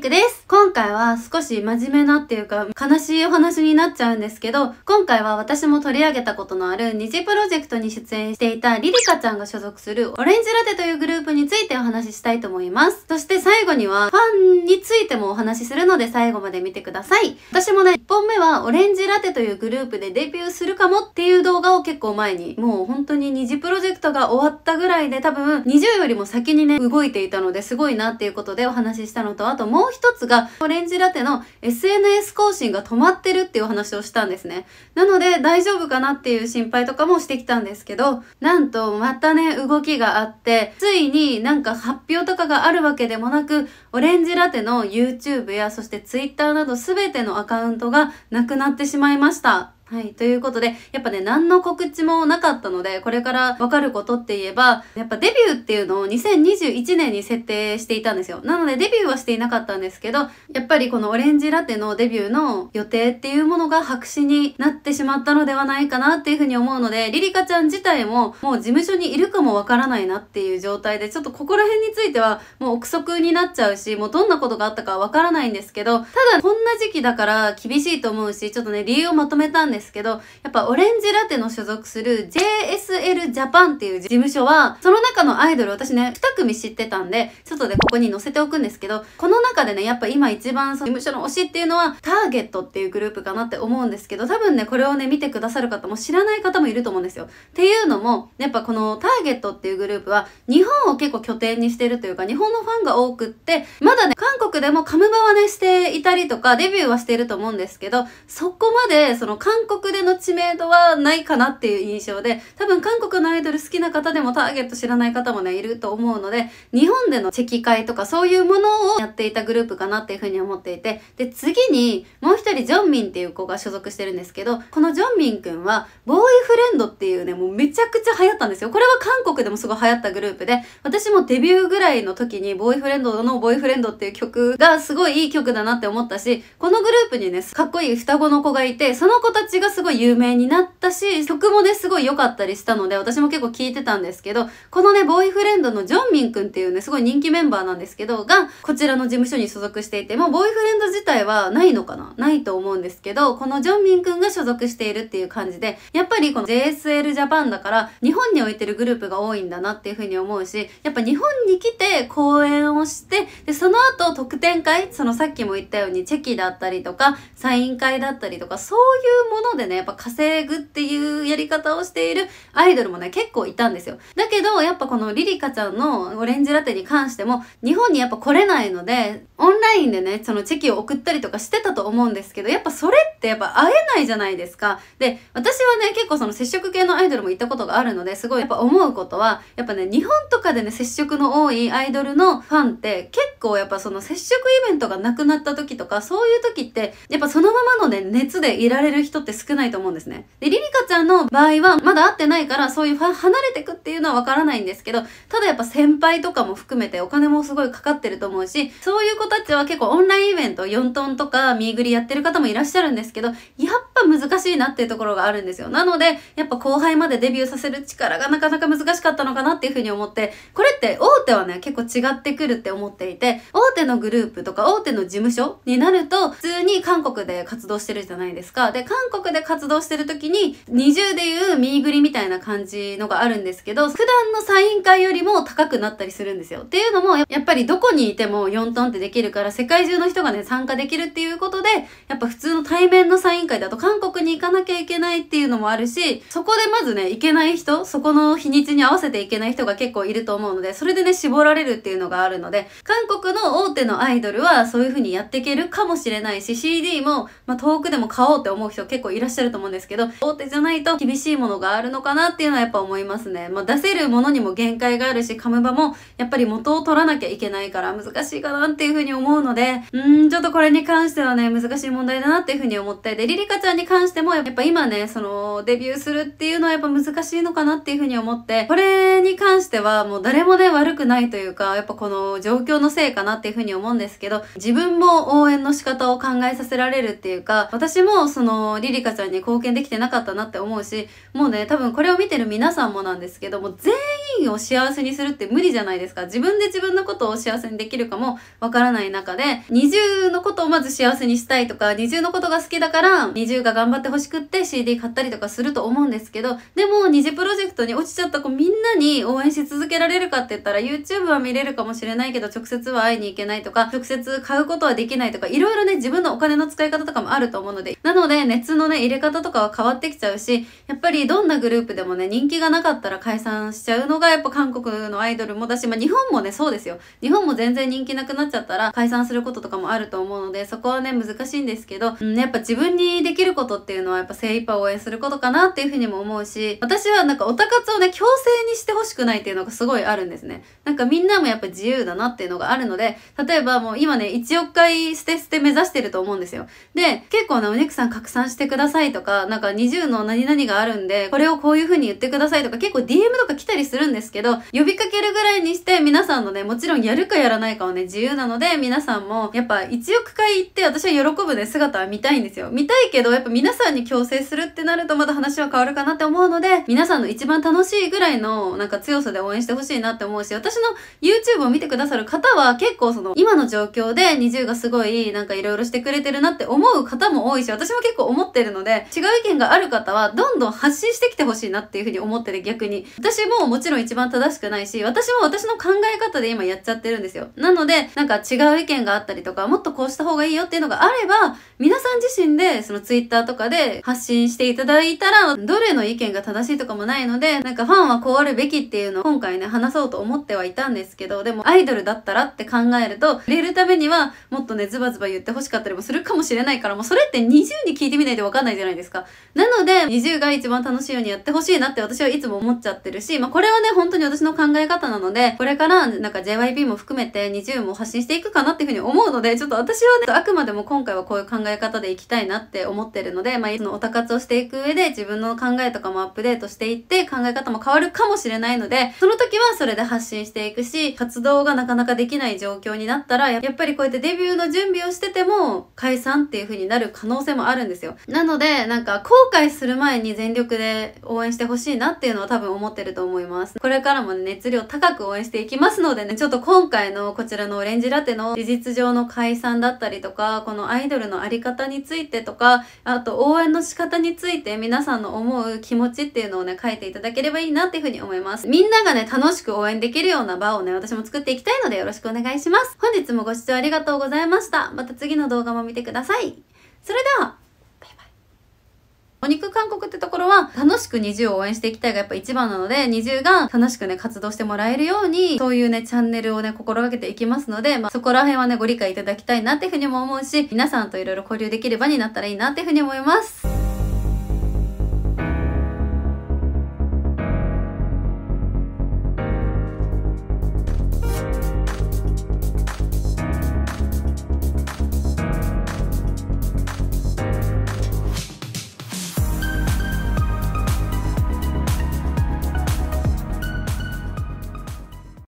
クです。今回は少し真面目なっていうか悲しいお話になっちゃうんですけど、今回は私も取り上げたことのある二次プロジェクトに出演していたリリカちゃんが所属するオレンジラテというグループについてお話ししたいと思います。そして最後にはファンについてもお話しするので最後まで見てください。私もね、1本目はオレンジラテというグループでデビューするかもっていう動画を結構前に、もう本当に二次プロジェクトが終わったぐらいで多分20よりも先にね、動いていたのですごいなっていうことでお話ししたのと、あともうもう一つが、オレンジラテの SNS 更新が止まってるっていうお話をしたんですね。なので、大丈夫かなっていう心配とかもしてきたんですけど、なんと、またね、動きがあって、ついになんか発表とかがあるわけでもなく、オレンジラテの YouTube や、そして Twitter など全てのアカウントがなくなってしまいました。はい。ということで、やっぱね、何の告知もなかったので、これからわかることって言えば、やっぱデビューっていうのを2021年に設定していたんですよ。なので、デビューはしていなかったんですけど、やっぱりこのオレンジラテのデビューの予定っていうものが白紙になってしまったのではないかなっていうふうに思うので、リリカちゃん自体ももう事務所にいるかもわからないなっていう状態で、ちょっとここら辺についてはもう憶測になっちゃうし、もうどんなことがあったかわからないんですけど、ただこんな時期だから厳しいと思うし、ちょっとね、理由をまとめたんですですけど、やっぱオレンジラテの所属する JSL ジャパンっていう事務所は、その中のアイドル私ね、2組知ってたんで、ちょっとでここに載せておくんですけど、この中でね、やっぱ今一番その事務所の推しっていうのは、ターゲットっていうグループかなって思うんですけど、多分ね、これをね、見てくださる方も知らない方もいると思うんですよ。っていうのも、やっぱこのターゲットっていうグループは、日本を結構拠点にしてるというか、日本のファンが多くって、まだね、韓国でもカムバはね、していたりとか、デビューはしてると思うんですけど、そこまで、その韓韓国での知名度はないかなっていう印象で、多分韓国のアイドル好きな方でもターゲット知らない方もね、いると思うので、日本でのチェキ会とかそういうものをやっていたグループかなっていうふうに思っていて、で、次にもう一人ジョンミンっていう子が所属してるんですけど、このジョンミンくんは、ボーイフレンドっていうね、もうめちゃくちゃ流行ったんですよ。これは韓国でもすごい流行ったグループで、私もデビューぐらいの時に、ボーイフレンドのボーイフレンドっていう曲がすごいいい曲だなって思ったし、このグループにね、かっこいい双子の子がいて、その子たちがすごい有名になったし、曲もね、すごい良かったりしたので、私も結構聴いてたんですけど、このね、ボーイフレンドのジョンミンくんっていうね、すごい人気メンバーなんですけど、が、こちらの事務所に所属していて、もうボーイフレンド自体はないのかなないと思うんですけど、このジョンミンくんが所属しているっていう感じで、やっぱりこの JSL ジャパンだから、日本に置いてるグループが多いんだなっていうふうに思うし、やっぱ日本に来て公演をして、で、その後特典会、そのさっきも言ったようにチェキだったりとか、サイン会だったりとか、そういうものでね、やっぱ稼ぐっていうやり方をしているアイドルもね、結構いたんですよ。だけど、やっぱこのリリカちゃんのオレンジラテに関しても、日本にやっぱ来れないので、オンラインでね、そのチェキを送ったりとかしてたと思うんですけど、やっぱそれってやっぱ会えないじゃないですか。で、私はね、結構その接触系のアイドルも行ったことがあるので、すごいやっぱ思うことは、やっぱね、日本とかでね、接触の多いアイドルのファンって結構やっぱその接触イベントがなくなった時とか、そういう時って、やっぱそのままのね、熱でいられる人ってって少ないと思うんですね。で、リリカちゃんの場合は、まだ会ってないから、そういう離れてくっていうのはわからないんですけど、ただやっぱ先輩とかも含めてお金もすごいかかってると思うし、そういう子たちは結構オンラインイベント4トンとか、ミーグリやってる方もいらっしゃるんですけど、やっぱ難しいなっていうところがあるんですよ。なので、やっぱ後輩までデビューさせる力がなかなか難しかったのかなっていうふうに思って、これって大手はね、結構違ってくるって思っていて、大手のグループとか大手の事務所になると、普通に韓国で活動してるじゃないですか。で、韓国クで活動してる時に、20でいう右繰りみたいな感じのがあるんですけど、普段のサイン会よりも高くなったりするんですよ。っていうのも、やっぱりどこにいても4トンってできるから、世界中の人がね、参加できるっていうことで、やっぱ普通の対面のサイン会だと韓国に行かなきゃいけないっていうのもあるし、そこでまずね、行けない人、そこの日にちに合わせていけない人が結構いると思うので、それでね、絞られるっていうのがあるので、韓国の大手のアイドルはそういう風にやっていけるかもしれないし、CD も、まあ、遠くでも買おうって思う人結構いらっしゃると思うんですけど、大手じゃないと厳しいものがあるのかなっていうのはやっぱ思いますね。まあ、出せるものにも限界があるし、カムバもやっぱり元を取らなきゃいけないから難しいかなっていうふうに思うので、うーん、ちょっとこれに関してはね、難しい問題だなっていうふうに思って、で、リリカちゃんに関してもやっぱ今ね、その、デビューするっていうのはやっぱ難しいのかなっていうふうに思って、これに関してはもう誰もね、悪くないというか、やっぱこの状況のせいかなっていうふうに思うんですけど、自分も応援の仕方を考えさせられるっていうか、私もその、リリカちゃんに貢献できてなかったなって思うしもうね多分これを見てる皆さんもなんですけども全員人を幸せにするって無理じゃないですか。自分で自分のことを幸せにできるかもわからない中で、20のことをまず幸せにしたいとか、二重のことが好きだから、20が頑張ってほしくって CD 買ったりとかすると思うんですけど、でも2次プロジェクトに落ちちゃった子みんなに応援し続けられるかって言ったら、YouTube は見れるかもしれないけど、直接は会いに行けないとか、直接買うことはできないとか、いろいろね、自分のお金の使い方とかもあると思うので、なので、熱のね、入れ方とかは変わってきちゃうし、やっぱりどんなグループでもね、人気がなかったら解散しちゃうのががやっぱ韓国のアイドルもだし、まあ、日本もねそうですよ日本も全然人気なくなっちゃったら解散することとかもあると思うのでそこはね難しいんですけど、うん、やっぱ自分にできることっていうのはやっぱ精一杯応援することかなっていうふうにも思うし私はなんかオタ活をね強制にしてほしくないっていうのがすごいあるんですねなんかみんなもやっぱ自由だなっていうのがあるので例えばもう今ね1億回捨て捨て目指してると思うんですよで結構ねお肉さん拡散してくださいとかなんか20の何々があるんでこれをこういうふうに言ってくださいとか結構 DM とか来たりするんんですけど、呼びかけるぐらいにして皆さんのね、もちろんやるかやらないかはね、自由なので、皆さんも、やっぱ1億回行って私は喜ぶね、姿は見たいんですよ。見たいけど、やっぱ皆さんに強制するってなるとまた話は変わるかなって思うので、皆さんの一番楽しいぐらいの、なんか強さで応援してほしいなって思うし、私の YouTube を見てくださる方は結構その、今の状況で NiziU がすごい、なんか色々してくれてるなって思う方も多いし、私も結構思ってるので、違う意見がある方は、どんどん発信してきてほしいなっていうふうに思ってて、逆に。私ももちろん一番正しくないし、私も私の考え方で今やっちゃってるんですよ。なので、なんか違う意見があったりとか、もっとこうした方がいいよっていうのがあれば、皆さん自身で、その twitter とかで発信していただいたら、どれの意見が正しいとかもないので、なんかファンはこうあるべきっていうのを今回ね、話そうと思ってはいたんですけど、でもアイドルだったらって考えると、売れるためには、もっとね、ズバズバ言って欲しかったりもするかもしれないから、もうそれって20に聞いてみないとわかんないじゃないですか。なので、20が一番楽しいようにやってほしいなって私はいつも思っちゃってるし、まあこれはね、れ本当に私の考え方なので、これからなんか JYP も含めて NiziU も発信していくかなっていうふうに思うので、ちょっと私はね、あくまでも今回はこういう考え方でいきたいなって思ってるので、まあ、そのオタ活をしていく上で自分の考えとかもアップデートしていって、考え方も変わるかもしれないので、その時はそれで発信していくし、活動がなかなかできない状況になったら、やっぱりこうやってデビューの準備をしてても、解散っていう風になる可能性もあるんですよ。なので、なんか後悔する前に全力で応援してほしいなっていうのは多分思ってると思います。これからも熱量高く応援していきますのでね、ちょっと今回のこちらのオレンジラテの事実上の解散だったりとか、このアイドルのあり方についてとか、あと応援の仕方について皆さんの思う気持ちっていうのをね、書いていただければいいなっていうふうに思います。みんながね、楽しく応援できるような場をね、私も作っていきたいのでよろしくお願いします。本日もご視聴ありがとうございました。また次の動画も見てください。それでは、お肉韓国ってところは楽しく NiziU を応援していきたいがやっぱ一番なので NiziU が楽しくね活動してもらえるようにそういうねチャンネルをね心がけていきますので、まあ、そこら辺はねご理解いただきたいなっていうふうにも思うし皆さんといろいろ交流できればになったらいいなっていうふうに思います。